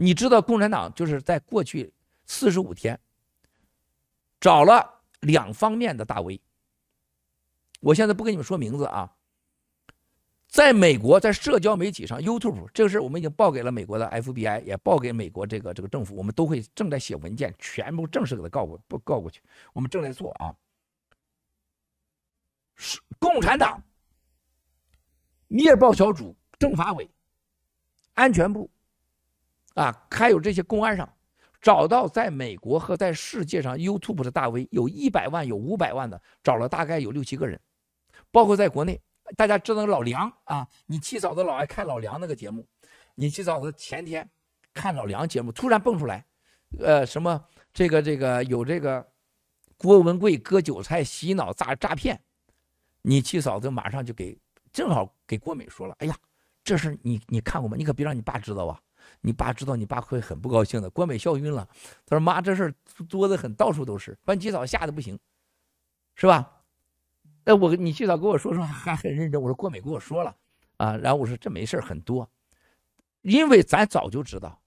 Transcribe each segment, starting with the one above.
你知道共产党就是在过去四十五天找了两方面的大 V，我现在不跟你们说名字啊。在美国，在社交媒体上 YouTube 这个事，我们已经报给了美国的 FBI，也报给美国这个这个政府，我们都会正在写文件，全部正式给他告过告过去，我们正在做啊。共产党灭暴小组、政法委、安全部。啊，还有这些公安上，找到在美国和在世界上 YouTube 的大 V，有一百万，有五百万的，找了大概有六七个人，包括在国内，大家知道老梁啊，你七嫂子老爱看老梁那个节目，你七嫂子前天看老梁节目，突然蹦出来，呃，什么这个这个有这个，郭文贵割韭菜洗脑诈诈骗，你七嫂子马上就给正好给郭美说了，哎呀，这事你你看过吗？你可别让你爸知道啊。你爸知道，你爸会很不高兴的。郭美笑晕了，他说：“妈，这事儿多的很，到处都是，把鸡嫂吓得不行，是吧？”哎，我你鸡嫂跟我说说，还很认真。我说郭美跟我说了啊，然后我说这没事很多，因为咱早就知道，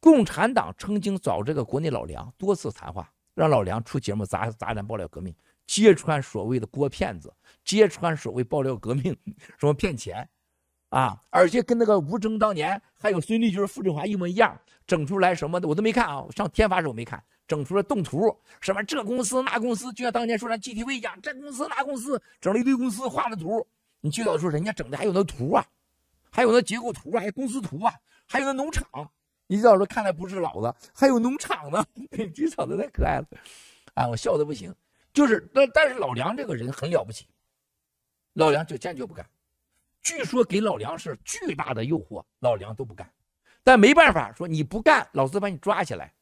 共产党曾经找这个国内老梁多次谈话，让老梁出节目、砸砸咱爆料革命，揭穿所谓的郭骗子，揭穿所谓爆料革命，什么骗钱。啊，而且跟那个吴征当年还有孙立军、傅振华一模一样，整出来什么的我都没看啊，上天发时候没看，整出来动图，什么这公司那公司，就像当年说咱 GTV 一样，这公司那公司，整了一堆公司画的图，你最早说人家整的还有那图啊，还有那结构图啊，还有公司图啊，还有那农场，你最早说看来不是老子，还有农场呢，这小子太可爱了，啊，我笑的不行，就是但但是老梁这个人很了不起，老梁就坚决不干。据说给老梁是巨大的诱惑，老梁都不干，但没办法，说你不干，老子把你抓起来。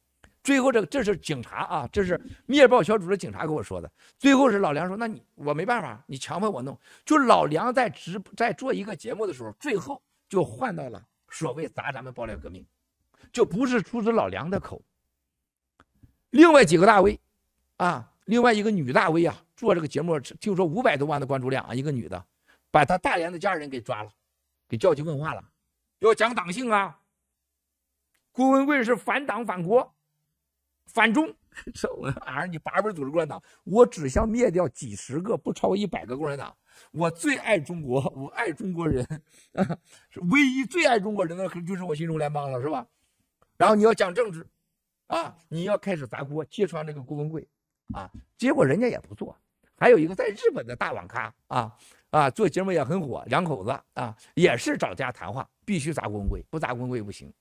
最后，这个这是警察啊，这是《灭霸小组的警察跟我说的。最后是老梁说：“那你我没办法，你强迫我弄。”就老梁在直在做一个节目的时候，最后就换到了所谓砸咱们爆料革命，就不是出自老梁的口。另外几个大 V，啊，另外一个女大 V 啊，做这个节目，听说五百多万的关注量啊，一个女的。把他大连的家人给抓了，给叫去问话了，要讲党性啊。郭文贵是反党反国反中，这我儿你八辈组织共产党，我只想灭掉几十个不超过一百个共产党，我最爱中国，我爱中国人，是 唯一最爱中国人的就是我新中联邦了，是吧？然后你要讲政治啊，你要开始砸锅揭穿这个郭文贵啊，结果人家也不做。还有一个在日本的大网咖啊。啊，做节目也很火，两口子啊，也是找家谈话，必须砸公规，不砸公规不行。